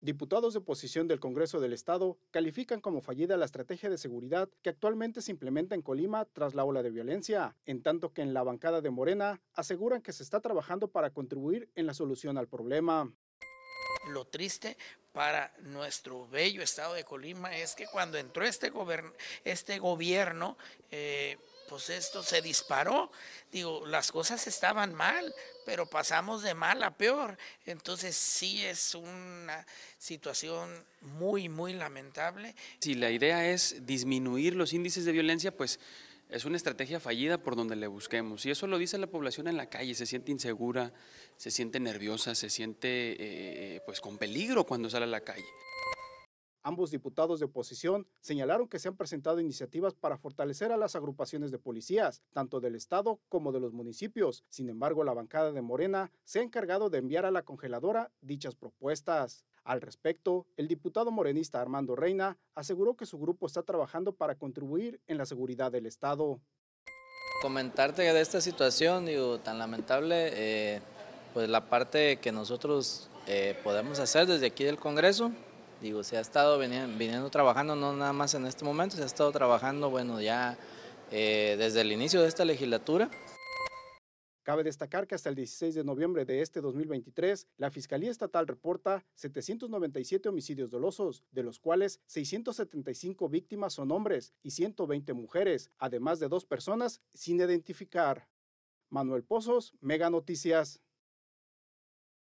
Diputados de oposición del Congreso del Estado califican como fallida la estrategia de seguridad que actualmente se implementa en Colima tras la ola de violencia, en tanto que en la bancada de Morena aseguran que se está trabajando para contribuir en la solución al problema. Lo triste para nuestro bello estado de Colima es que cuando entró este, este gobierno, eh, pues esto se disparó. Digo, las cosas estaban mal, pero pasamos de mal a peor. Entonces sí es una situación muy, muy lamentable. Si la idea es disminuir los índices de violencia, pues es una estrategia fallida por donde le busquemos. Y eso lo dice la población en la calle, se siente insegura, se siente nerviosa, se siente eh, pues con peligro cuando sale a la calle. Ambos diputados de oposición señalaron que se han presentado iniciativas para fortalecer a las agrupaciones de policías, tanto del Estado como de los municipios. Sin embargo, la bancada de Morena se ha encargado de enviar a la congeladora dichas propuestas. Al respecto, el diputado morenista Armando Reina aseguró que su grupo está trabajando para contribuir en la seguridad del Estado. Comentarte de esta situación, tan lamentable, eh, pues la parte que nosotros eh, podemos hacer desde aquí del Congreso, Digo, se ha estado viniendo, trabajando, no nada más en este momento, se ha estado trabajando, bueno, ya eh, desde el inicio de esta legislatura. Cabe destacar que hasta el 16 de noviembre de este 2023, la Fiscalía Estatal reporta 797 homicidios dolosos, de los cuales 675 víctimas son hombres y 120 mujeres, además de dos personas sin identificar. Manuel Pozos, Mega Noticias.